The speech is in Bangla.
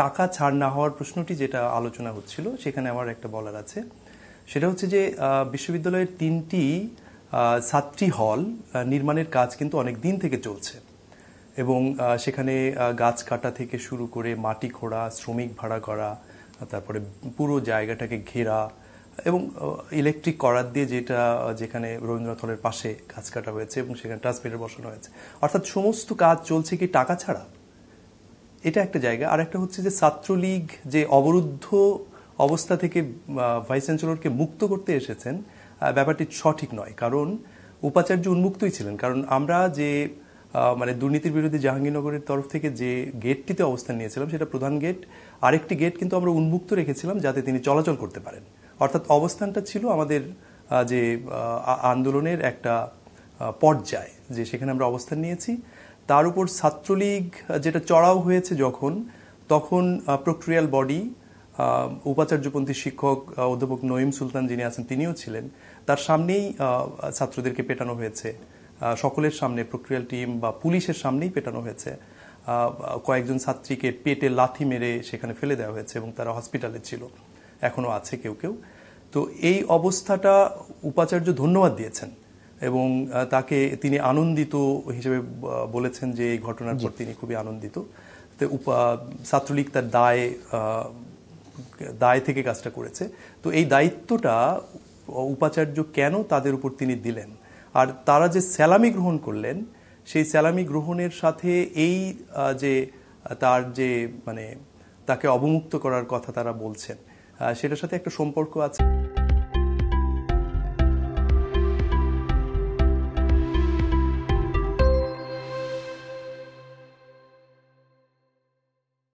টাকা ছাড় না হওয়ার প্রশ্নটি যেটা আলোচনা হচ্ছিল সেখানে আমার একটা বলার আছে সেটা হচ্ছে যে বিশ্ববিদ্যালয়ের তিনটি ছাত্রী হল নির্মাণের কাজ কিন্তু অনেক দিন থেকে চলছে এবং সেখানে গাছ কাটা থেকে শুরু করে মাটি খোঁড়া শ্রমিক ভাড়া করা তারপরে পুরো জায়গাটাকে ঘেরা এবং ইলেকট্রিক করার দিয়ে যেটা যেখানে রবীন্দ্রনাথ হলের পাশে গাছ কাটা হয়েছে এবং সেখানে ট্রান্সমিটার বসানো হয়েছে অর্থাৎ সমস্ত কাজ চলছে কি টাকা ছাড়া এটা একটা জায়গা আর একটা হচ্ছে যে ছাত্রলীগ যে অবরুদ্ধ অবস্থা থেকে ভাইস চ্যান্সেলরকে মুক্ত করতে এসেছেন ব্যাপারটি সঠিক নয় কারণ উপাচার্য উন্মুক্তই ছিলেন কারণ আমরা যে মানে দুর্নীতির বিরুদ্ধে জাহাঙ্গীরনগরের তরফ থেকে যে গেটটিতে অবস্থান নিয়েছিলাম সেটা প্রধান গেট আরেকটি গেট কিন্তু আমরা উন্মুক্ত রেখেছিলাম যাতে তিনি চলাচল করতে পারেন অর্থাৎ অবস্থানটা ছিল আমাদের যে আন্দোলনের একটা পর্যায় যে সেখানে আমরা অবস্থান নিয়েছি তার উপর ছাত্রলীগ যেটা চড়াও হয়েছে যখন তখন প্রক্রিয়াল বডি উপাচার্যপন্থী শিক্ষক অধ্যাপক নঈম সুলতান যিনি আছেন তিনিও ছিলেন তার সামনেই ছাত্রদেরকে পেটানো হয়েছে সকলের সামনে প্রক্রিয়াল টিম বা পুলিশের সামনেই পেটানো হয়েছে কয়েকজন ছাত্রীকে পেটে লাথি মেরে সেখানে ফেলে দেওয়া হয়েছে এবং তারা হসপিটালে ছিল এখনও আছে কেউ কেউ তো এই অবস্থাটা উপাচার্য ধন্যবাদ দিয়েছেন এবং তাকে তিনি আনন্দিত হিসেবে বলেছেন যে এই ঘটনার পর তিনি খুবই আনন্দিত ছাত্রলীগ তার দায় দায় থেকে কাজটা করেছে তো এই দায়িত্বটা উপাচার্য কেন তাদের উপর তিনি দিলেন আর তারা যে স্যালামি গ্রহণ করলেন সেই স্যালামি গ্রহণের সাথে এই যে তার যে মানে তাকে অবমুক্ত করার কথা তারা বলছেন সেটার সাথে একটা সম্পর্ক আছে